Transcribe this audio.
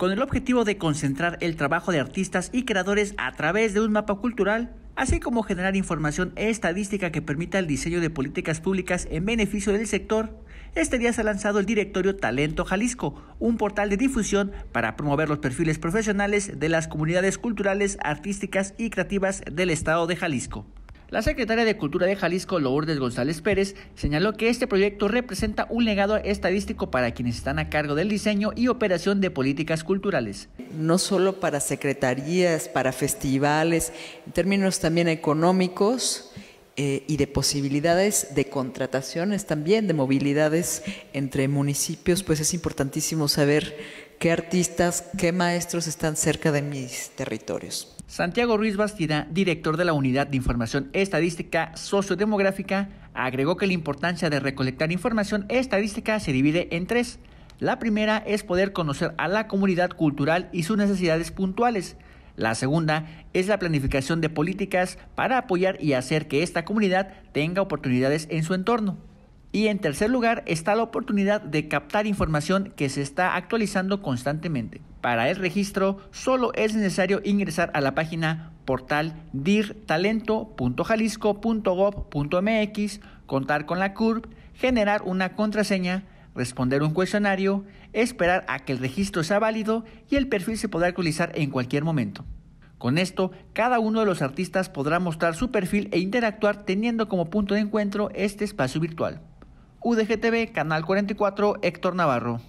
con el objetivo de concentrar el trabajo de artistas y creadores a través de un mapa cultural, así como generar información estadística que permita el diseño de políticas públicas en beneficio del sector. Este día se ha lanzado el directorio Talento Jalisco, un portal de difusión para promover los perfiles profesionales de las comunidades culturales, artísticas y creativas del estado de Jalisco. La secretaria de Cultura de Jalisco, Lourdes González Pérez, señaló que este proyecto representa un legado estadístico para quienes están a cargo del diseño y operación de políticas culturales. No solo para secretarías, para festivales, en términos también económicos eh, y de posibilidades de contrataciones también, de movilidades entre municipios, pues es importantísimo saber qué artistas, qué maestros están cerca de mis territorios. Santiago Ruiz Bastida, director de la Unidad de Información Estadística Sociodemográfica, agregó que la importancia de recolectar información estadística se divide en tres. La primera es poder conocer a la comunidad cultural y sus necesidades puntuales. La segunda es la planificación de políticas para apoyar y hacer que esta comunidad tenga oportunidades en su entorno. Y en tercer lugar está la oportunidad de captar información que se está actualizando constantemente. Para el registro solo es necesario ingresar a la página portal dirtalento.jalisco.gov.mx, contar con la CURP, generar una contraseña, responder un cuestionario, esperar a que el registro sea válido y el perfil se podrá actualizar en cualquier momento. Con esto, cada uno de los artistas podrá mostrar su perfil e interactuar teniendo como punto de encuentro este espacio virtual. UDGTV, Canal 44, Héctor Navarro.